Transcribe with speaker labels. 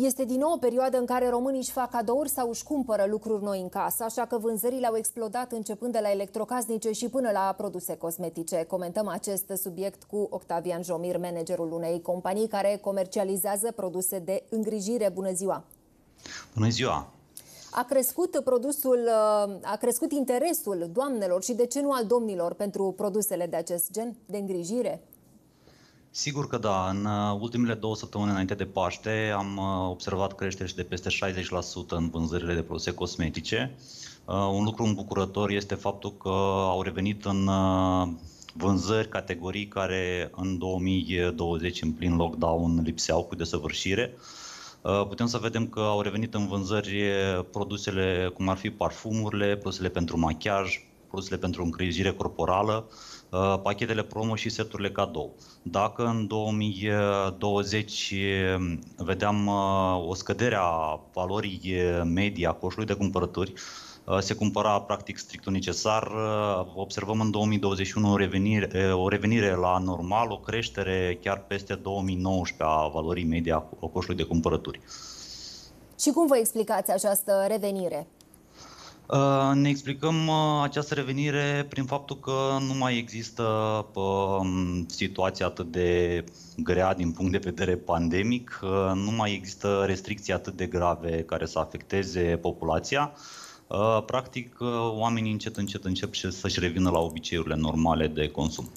Speaker 1: Este din nou o perioadă în care românii își fac cadouri sau își cumpără lucruri noi în casă, așa că vânzările au explodat începând de la electrocasnice și până la produse cosmetice. Comentăm acest subiect cu Octavian Jomir, managerul unei companii care comercializează produse de îngrijire. Bună ziua! Bună ziua! A crescut produsul, a crescut interesul doamnelor și de ce nu al domnilor pentru produsele de acest gen de îngrijire?
Speaker 2: Sigur că da. În uh, ultimele două săptămâni înainte de Paște am uh, observat creșteri de peste 60% în vânzările de produse cosmetice. Uh, un lucru îmbucurător este faptul că au revenit în vânzări categorii care în 2020, în plin lockdown, lipseau cu desăvârșire. Putem să vedem că au revenit în vânzări produsele cum ar fi parfumurile, produsele pentru machiaj, produsele pentru îngrijire corporală, uh, pachetele promo și seturile cadou. Dacă în 2020 uh, vedeam uh, o scădere a valorii medii a coșului de cumpărături, se cumpăra practic strictul necesar. Observăm în 2021 o revenire, o revenire la normal, o creștere chiar peste 2019 a valorii medii a coșului de cumpărături.
Speaker 3: Și cum vă explicați această revenire?
Speaker 2: Uh, ne explicăm uh, această revenire prin faptul că nu mai există uh, um, situația atât de grea din punct de vedere pandemic, nu mai există restricții atât de grave care să afecteze populația. Practic, oamenii încet, încet încep să-și revină la obiceiurile normale de consum.